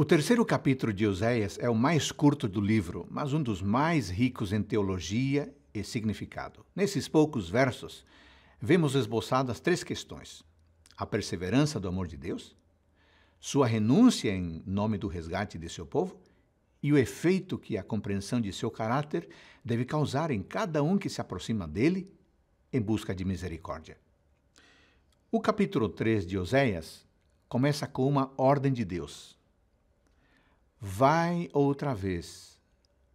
O terceiro capítulo de Oséias é o mais curto do livro, mas um dos mais ricos em teologia e significado. Nesses poucos versos, vemos esboçadas três questões: a perseverança do amor de Deus, sua renúncia em nome do resgate de seu povo e o efeito que a compreensão de seu caráter deve causar em cada um que se aproxima dele em busca de misericórdia. O capítulo 3 de Oséias começa com uma ordem de Deus vai outra vez,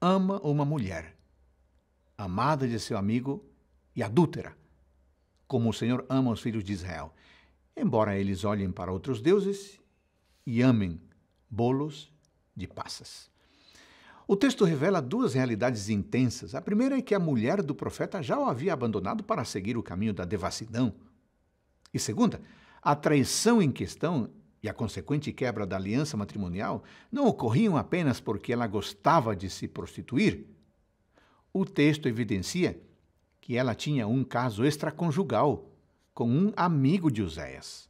ama uma mulher, amada de seu amigo e adúltera, como o Senhor ama os filhos de Israel, embora eles olhem para outros deuses e amem bolos de passas. O texto revela duas realidades intensas. A primeira é que a mulher do profeta já o havia abandonado para seguir o caminho da devassidão. E segunda, a traição em questão e a consequente quebra da aliança matrimonial não ocorriam apenas porque ela gostava de se prostituir. O texto evidencia que ela tinha um caso extraconjugal com um amigo de Oséias.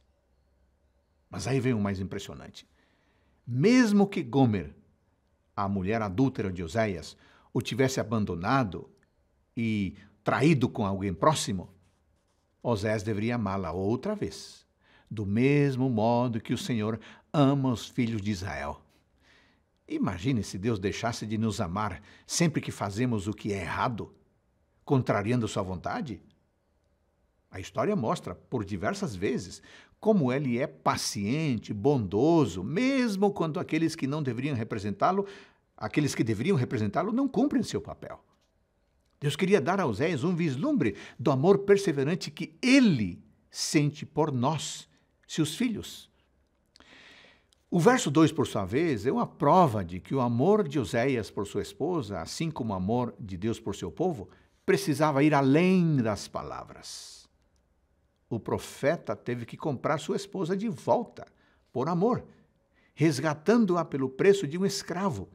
Mas aí vem o mais impressionante. Mesmo que Gomer, a mulher adúltera de Oséias, o tivesse abandonado e traído com alguém próximo, Oséias deveria amá-la outra vez do mesmo modo que o Senhor ama os filhos de Israel. Imagine se Deus deixasse de nos amar sempre que fazemos o que é errado, contrariando sua vontade? A história mostra, por diversas vezes, como ele é paciente, bondoso, mesmo quando aqueles que não deveriam representá-lo, aqueles que deveriam representá-lo não cumprem seu papel. Deus queria dar a Oséias um vislumbre do amor perseverante que ele sente por nós seus filhos. O verso 2, por sua vez, é uma prova de que o amor de Oséias por sua esposa, assim como o amor de Deus por seu povo, precisava ir além das palavras. O profeta teve que comprar sua esposa de volta, por amor, resgatando-a pelo preço de um escravo.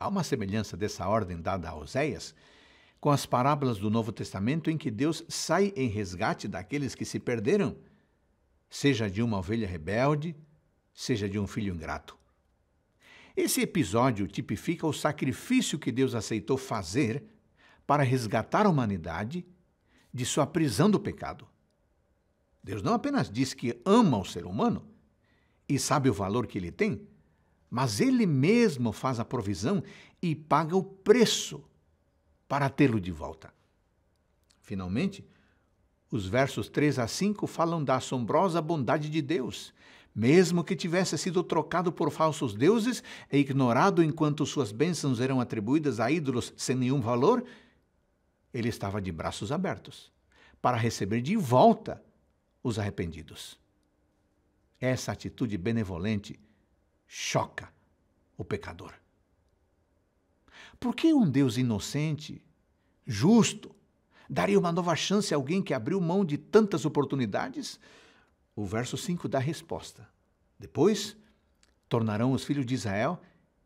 Há uma semelhança dessa ordem dada a Oséias com as parábolas do Novo Testamento em que Deus sai em resgate daqueles que se perderam seja de uma ovelha rebelde, seja de um filho ingrato. Esse episódio tipifica o sacrifício que Deus aceitou fazer para resgatar a humanidade de sua prisão do pecado. Deus não apenas diz que ama o ser humano e sabe o valor que ele tem, mas ele mesmo faz a provisão e paga o preço para tê-lo de volta. Finalmente, os versos 3 a 5 falam da assombrosa bondade de Deus. Mesmo que tivesse sido trocado por falsos deuses e ignorado enquanto suas bênçãos eram atribuídas a ídolos sem nenhum valor, ele estava de braços abertos para receber de volta os arrependidos. Essa atitude benevolente choca o pecador. Por que um Deus inocente, justo, Daria uma nova chance a alguém que abriu mão de tantas oportunidades? O verso 5 dá resposta. Depois, tornarão os filhos de Israel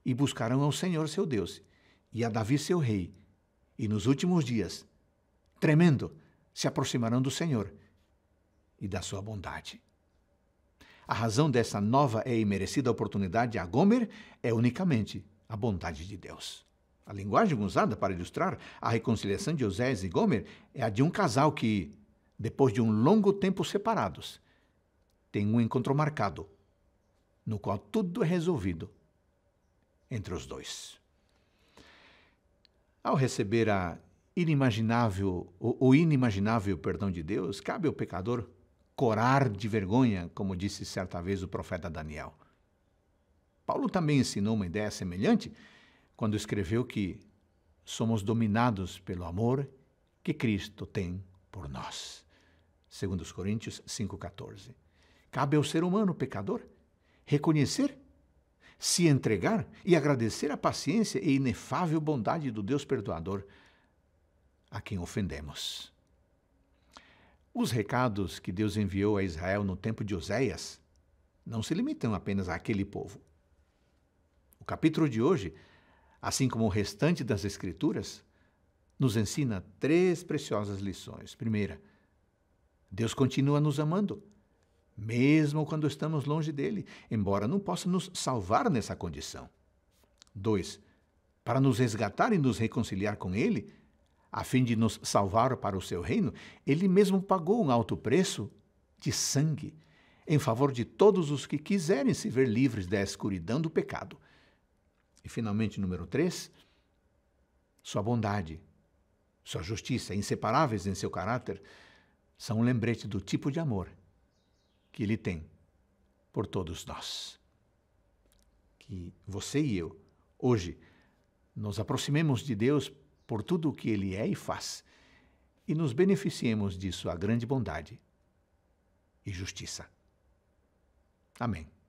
e buscarão ao Senhor seu Deus e a Davi seu rei. E nos últimos dias, tremendo, se aproximarão do Senhor e da sua bondade. A razão dessa nova e merecida oportunidade a Gomer é unicamente a bondade de Deus. A linguagem usada para ilustrar a reconciliação de Osés e Gomer é a de um casal que, depois de um longo tempo separados, tem um encontro marcado, no qual tudo é resolvido entre os dois. Ao receber a inimaginável, o, o inimaginável perdão de Deus, cabe ao pecador corar de vergonha, como disse certa vez o profeta Daniel. Paulo também ensinou uma ideia semelhante quando escreveu que somos dominados pelo amor que Cristo tem por nós. Segundo os Coríntios 5:14. Cabe ao ser humano pecador reconhecer, se entregar e agradecer a paciência e inefável bondade do Deus perdoador a quem ofendemos. Os recados que Deus enviou a Israel no tempo de Oséias não se limitam apenas àquele povo. O capítulo de hoje assim como o restante das Escrituras, nos ensina três preciosas lições. Primeira, Deus continua nos amando, mesmo quando estamos longe dele, embora não possa nos salvar nessa condição. Dois, para nos resgatar e nos reconciliar com ele, a fim de nos salvar para o seu reino, ele mesmo pagou um alto preço de sangue em favor de todos os que quiserem se ver livres da escuridão do pecado e finalmente, número três, sua bondade, sua justiça, inseparáveis em seu caráter, são um lembrete do tipo de amor que ele tem por todos nós. Que você e eu, hoje, nos aproximemos de Deus por tudo o que ele é e faz e nos beneficiemos de sua grande bondade e justiça. Amém.